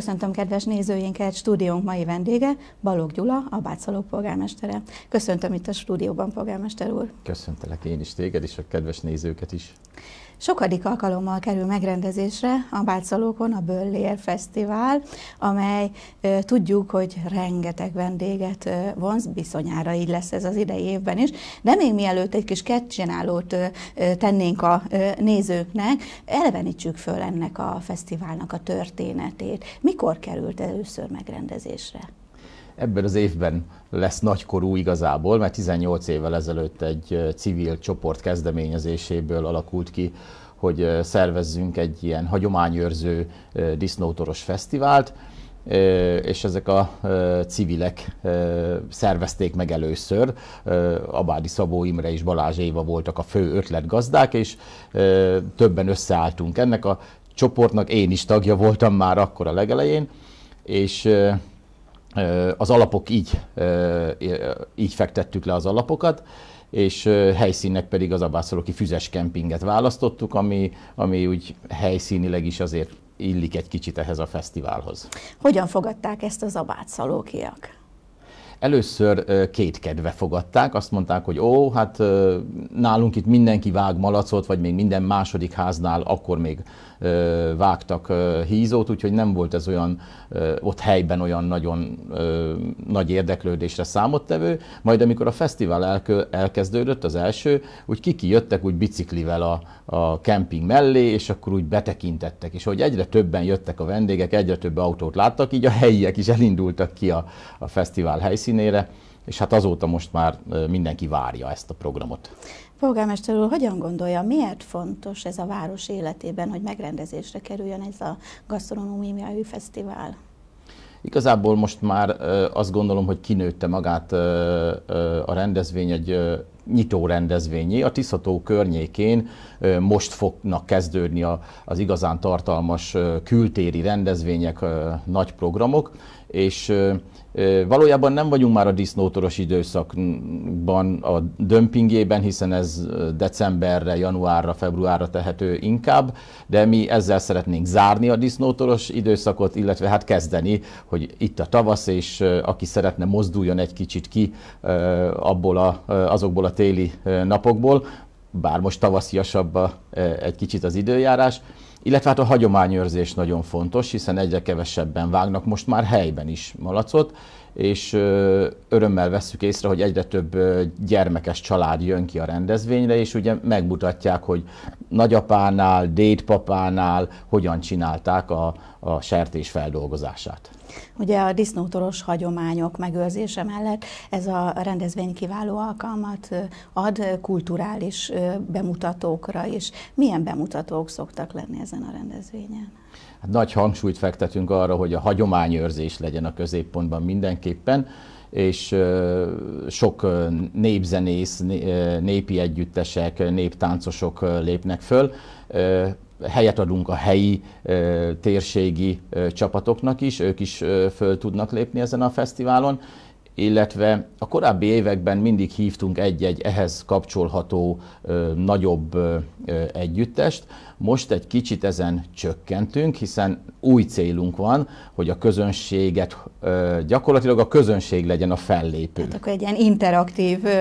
Köszöntöm kedves nézőinket, stúdiónk mai vendége, Balogh Gyula, a Bácsaló polgármestere. Köszöntöm itt a stúdióban, polgármester úr. Köszöntelek én is téged, és a kedves nézőket is. Sokadik alkalommal kerül megrendezésre a Bátszalókon a Böllér Fesztivál, amely tudjuk, hogy rengeteg vendéget vonz, bizonyára így lesz ez az idei évben is, de még mielőtt egy kis kettcsinálót tennénk a nézőknek, elevenítsük föl ennek a fesztiválnak a történetét. Mikor került először megrendezésre? ebben az évben lesz nagykorú igazából, mert 18 évvel ezelőtt egy civil csoport kezdeményezéséből alakult ki, hogy szervezzünk egy ilyen hagyományőrző disznótoros fesztivált, és ezek a civilek szervezték meg először. Abádi Szabó Imre és Balázs Éva voltak a fő ötletgazdák, és többen összeálltunk ennek a csoportnak. Én is tagja voltam már akkor a legelején, és az alapok így, így fektettük le az alapokat, és helyszínnek pedig az abászoroki füzes kempinget választottuk, ami, ami úgy helyszínileg is azért illik egy kicsit ehhez a fesztiválhoz. Hogyan fogadták ezt az abátszalókiak? Először két kedve fogadták, azt mondták, hogy ó, hát nálunk itt mindenki vág malacot, vagy még minden második háznál akkor még vágtak hízót, úgyhogy nem volt ez olyan ott helyben olyan nagyon nagy érdeklődésre számottevő. Majd amikor a fesztivál elkezdődött, az első, úgy kiki jöttek úgy biciklivel a, a kemping mellé, és akkor úgy betekintettek, és hogy egyre többen jöttek a vendégek, egyre több autót láttak, így a helyiek is elindultak ki a, a fesztivál helyszínen, helyszínére, és hát azóta most már mindenki várja ezt a programot. Polgármester úr, hogyan gondolja, miért fontos ez a város életében, hogy megrendezésre kerüljön ez a gasztronómiai fesztivál? Igazából most már azt gondolom, hogy kinőtte magát a rendezvény egy nyitó rendezvényé. A Tiszató környékén most fognak kezdődni az igazán tartalmas kültéri rendezvények, nagy programok, és valójában nem vagyunk már a disznótoros időszakban a dömpingében, hiszen ez decemberre, januárra, februárra tehető inkább, de mi ezzel szeretnénk zárni a disznótoros időszakot, illetve hát kezdeni, hogy itt a tavasz, és aki szeretne mozduljon egy kicsit ki abból a, azokból a téli napokból, bár most tavasziasabb egy kicsit az időjárás, illetve hát a hagyományőrzés nagyon fontos, hiszen egyre kevesebben vágnak most már helyben is malacot, és örömmel vesszük észre, hogy egyre több gyermekes család jön ki a rendezvényre, és ugye megmutatják, hogy nagyapánál, dédpapánál hogyan csinálták a, a sertés feldolgozását. Ugye a disznótoros hagyományok megőrzése mellett ez a rendezvény kiváló alkalmat ad kulturális bemutatókra is. Milyen bemutatók szoktak lenni ezen a rendezvényen? Hát nagy hangsúlyt fektetünk arra, hogy a hagyományőrzés legyen a középpontban mindenképpen, és sok népzenész, népi együttesek, néptáncosok lépnek föl. Helyet adunk a helyi térségi csapatoknak is, ők is föl tudnak lépni ezen a fesztiválon, illetve a korábbi években mindig hívtunk egy-egy ehhez kapcsolható ö, nagyobb ö, együttest. Most egy kicsit ezen csökkentünk, hiszen új célunk van, hogy a közönséget, ö, gyakorlatilag a közönség legyen a fellépő. Tehát akkor egy ilyen interaktív ö,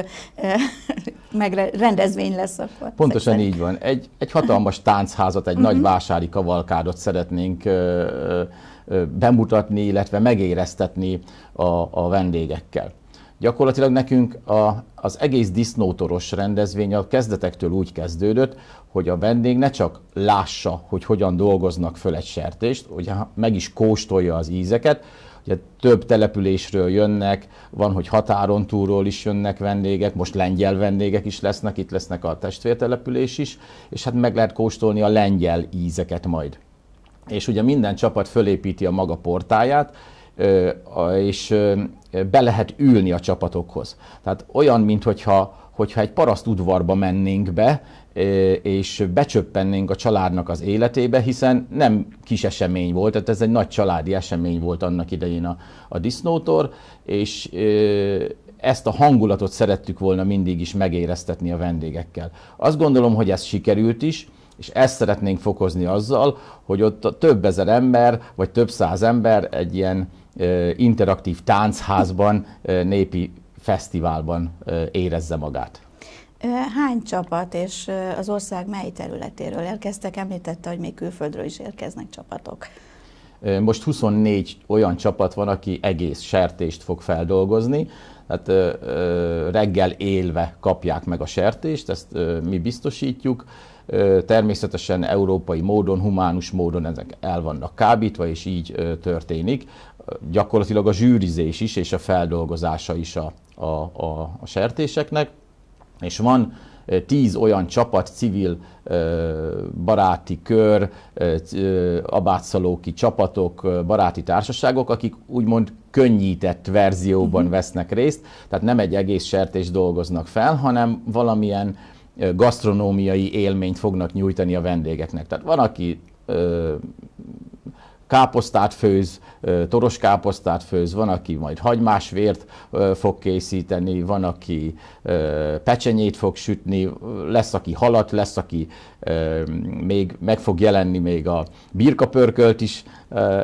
ö, rendezvény lesz akkor. Pontosan szerint. így van. Egy, egy hatalmas táncházat, egy uh-huh. nagy mhm. vásári kavalkádot szeretnénk ö, ö, bemutatni, illetve megéreztetni a, a vendégekkel. Gyakorlatilag nekünk a, az egész disznótoros rendezvény a kezdetektől úgy kezdődött, hogy a vendég ne csak lássa, hogy hogyan dolgoznak föl egy sertést, hogy meg is kóstolja az ízeket, ugye több településről jönnek, van, hogy határon túlról is jönnek vendégek, most lengyel vendégek is lesznek, itt lesznek a testvértelepülés is, és hát meg lehet kóstolni a lengyel ízeket majd és ugye minden csapat fölépíti a maga portáját, és be lehet ülni a csapatokhoz. Tehát olyan, mintha hogyha egy paraszt udvarba mennénk be, és becsöppennénk a családnak az életébe, hiszen nem kis esemény volt, tehát ez egy nagy családi esemény volt annak idején a, a disznótor, és ezt a hangulatot szerettük volna mindig is megéreztetni a vendégekkel. Azt gondolom, hogy ez sikerült is, és ezt szeretnénk fokozni azzal, hogy ott a több ezer ember, vagy több száz ember egy ilyen interaktív táncházban, népi fesztiválban érezze magát. Hány csapat és az ország mely területéről érkeztek? Említette, hogy még külföldről is érkeznek csapatok. Most 24 olyan csapat van, aki egész sertést fog feldolgozni, tehát reggel élve kapják meg a sertést, ezt mi biztosítjuk. Természetesen európai módon, humánus módon ezek el vannak kábítva, és így történik. Gyakorlatilag a zsűrizés is, és a feldolgozása is a, a, a, sertéseknek. És van tíz olyan csapat, civil baráti kör, abátszalóki csapatok, baráti társaságok, akik úgymond könnyített verzióban mhm. vesznek részt, tehát nem egy egész sertés dolgoznak fel, hanem valamilyen gasztronómiai élményt fognak nyújtani a vendégeknek. Tehát van, aki káposztát főz, toros káposztát főz, van, aki majd hagymás vért fog készíteni, van, aki pecsenyét fog sütni, lesz, aki halat, lesz, aki még meg fog jelenni még a birkapörkölt is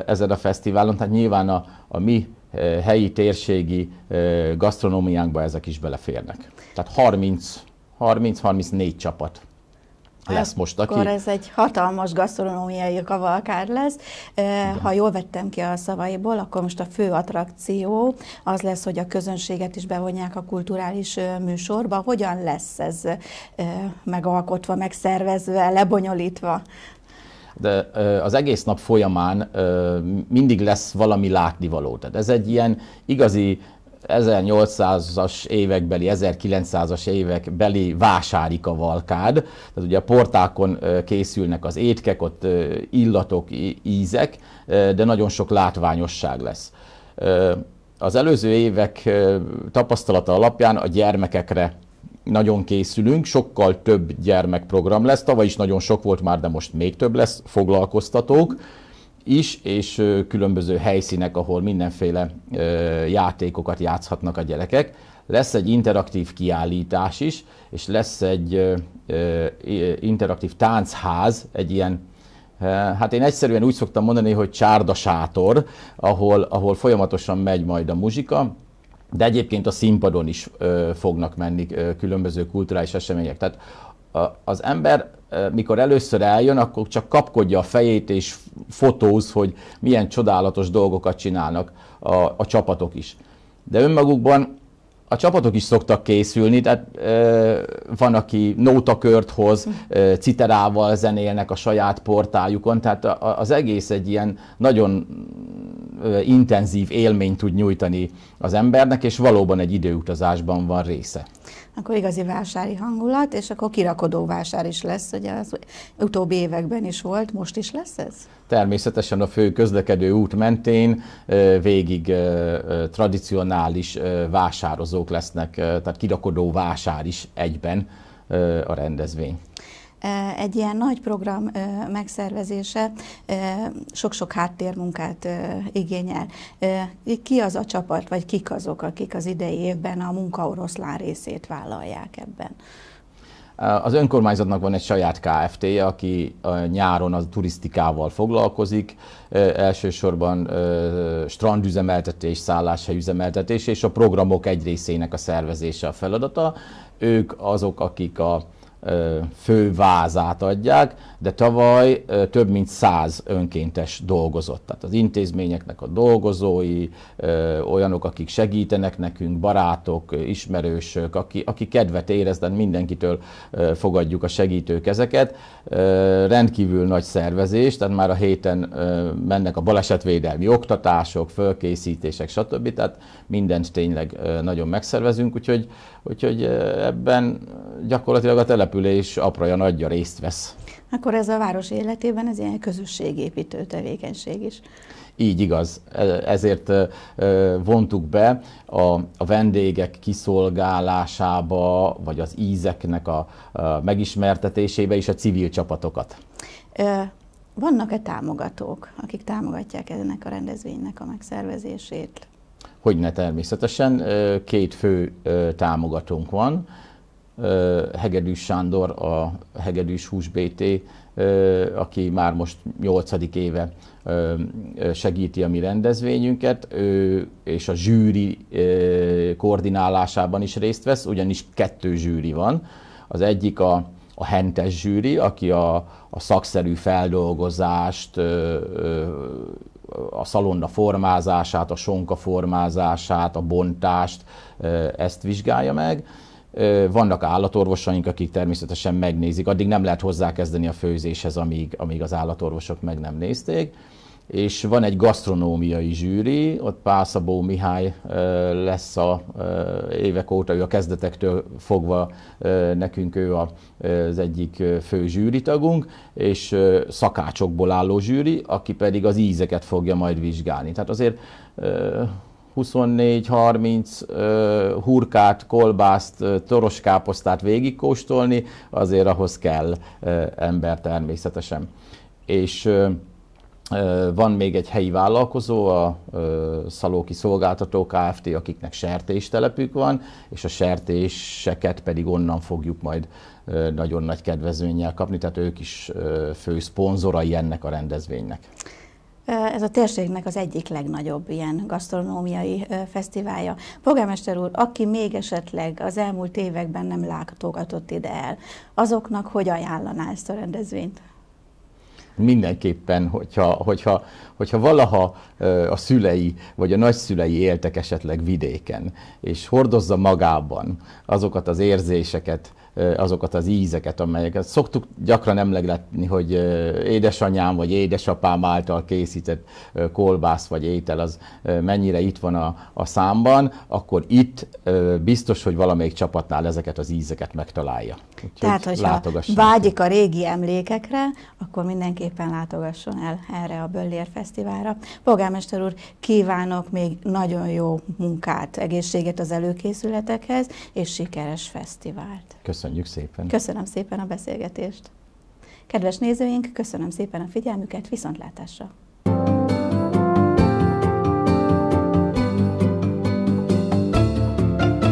ezen a fesztiválon, tehát nyilván a, a mi helyi térségi gasztronómiánkba ezek is beleférnek. Tehát 30 30-34 csapat lesz most, aki... Akkor ez egy hatalmas gasztronómiai kavalkár lesz. Igen. Ha jól vettem ki a szavaiból, akkor most a fő attrakció az lesz, hogy a közönséget is bevonják a kulturális műsorba. Hogyan lesz ez megalkotva, megszervezve, lebonyolítva? de az egész nap folyamán mindig lesz valami látnivaló. Tehát ez egy ilyen igazi 1800-as évekbeli, 1900-as évekbeli vásárik a valkád. Tehát ugye a portákon készülnek az étkek, ott illatok, ízek, de nagyon sok látványosság lesz. Az előző évek tapasztalata alapján a gyermekekre nagyon készülünk, sokkal több gyermekprogram lesz. Tavaly is nagyon sok volt már, de most még több lesz, foglalkoztatók is, és különböző helyszínek, ahol mindenféle játékokat játszhatnak a gyerekek. Lesz egy interaktív kiállítás is, és lesz egy interaktív táncház, egy ilyen Hát én egyszerűen úgy szoktam mondani, hogy csárdasátor, ahol, ahol folyamatosan megy majd a muzsika, de egyébként a színpadon is fognak menni különböző kulturális események. Tehát az ember mikor először eljön, akkor csak kapkodja a fejét és fotóz, hogy milyen csodálatos dolgokat csinálnak a, a csapatok is. De önmagukban a csapatok is szoktak készülni, tehát e, van, aki nótakört hoz, e, citerával zenélnek a saját portájukon, tehát a, a, az egész egy ilyen nagyon e, intenzív élményt tud nyújtani az embernek, és valóban egy időutazásban van része akkor igazi vásári hangulat, és akkor kirakodó vásár is lesz, ugye az utóbbi években is volt, most is lesz ez? Természetesen a fő közlekedő út mentén végig tradicionális vásározók lesznek, tehát kirakodó vásár is egyben a rendezvény egy ilyen nagy program megszervezése sok-sok háttérmunkát igényel. Ki az a csapat, vagy kik azok, akik az idei évben a munkaoroszlán részét vállalják ebben? Az önkormányzatnak van egy saját KFT-je, aki nyáron az turisztikával foglalkozik, elsősorban strandüzemeltetés, üzemeltetés, és a programok egy részének a szervezése a feladata. Ők azok, akik a vázát adják, de tavaly több mint száz önkéntes dolgozott. Tehát az intézményeknek a dolgozói, olyanok, akik segítenek nekünk, barátok, ismerősök, aki, aki kedvet érez, de mindenkitől fogadjuk a segítőkezeket. Rendkívül nagy szervezés, tehát már a héten mennek a balesetvédelmi oktatások, fölkészítések, stb. Tehát mindent tényleg nagyon megszervezünk, úgyhogy, úgyhogy ebben gyakorlatilag a telep település apraja nagyja részt vesz. Akkor ez a város életében ez ilyen közösségépítő tevékenység is. Így igaz, e, ezért e, e, vontuk be a, vendégek kiszolgálásába, vagy az ízeknek a, a megismertetésébe is a civil csapatokat. Vannak-e támogatók, akik támogatják ennek a rendezvénynek a megszervezését? Hogyne természetesen, két fő támogatónk van. Hegedűs Sándor, a Hegedűs Hús BT, aki már most 8. éve segíti a mi rendezvényünket, ő és a zsűri koordinálásában is részt vesz, ugyanis kettő zsűri van. Az egyik a, a hentes zsűri, aki a, a szakszerű feldolgozást a szalonna formázását, a sonka formázását, a bontást, ezt vizsgálja meg vannak állatorvosaink, akik természetesen megnézik, addig nem lehet hozzákezdeni a főzéshez, amíg, amíg az állatorvosok meg nem nézték. És van egy gasztronómiai zsűri, ott Pászabó Mihály lesz a évek óta, ő a kezdetektől fogva nekünk ő az egyik fő zsűritagunk, és szakácsokból álló zsűri, aki pedig az ízeket fogja majd vizsgálni. Tehát azért 24-30 hurkát, kolbászt, toroskáposztát végigkóstolni, azért ahhoz kell ember természetesen. És van még egy helyi vállalkozó, a Szalóki Szolgáltató Kft., akiknek sertéstelepük van, és a sertéseket pedig onnan fogjuk majd nagyon nagy kedvezménnyel kapni, tehát ők is fő szponzorai ennek a rendezvénynek. Ez a térségnek az egyik legnagyobb ilyen gasztronómiai fesztiválja. Polgármester úr, aki még esetleg az elmúlt években nem látogatott ide el, azoknak hogy ajánlaná ezt a rendezvényt? mindenképpen, hogyha, hogyha, hogyha valaha a szülei vagy a nagyszülei éltek esetleg vidéken, és hordozza magában azokat az érzéseket, azokat az ízeket, amelyeket szoktuk gyakran emlegetni, hogy édesanyám vagy édesapám által készített kolbász vagy étel az mennyire itt van a, a számban, akkor itt biztos, hogy valamelyik csapatnál ezeket az ízeket megtalálja. Úgyhogy Tehát, hogyha vágyik a régi emlékekre, akkor mindenképpen látogasson el erre a Böllér Fesztiválra. Polgármester úr, kívánok még nagyon jó munkát, egészséget az előkészületekhez, és sikeres fesztivált. Köszönöm. Köszönjük szépen. Köszönöm szépen a beszélgetést. Kedves nézőink, köszönöm szépen a figyelmüket, viszontlátásra!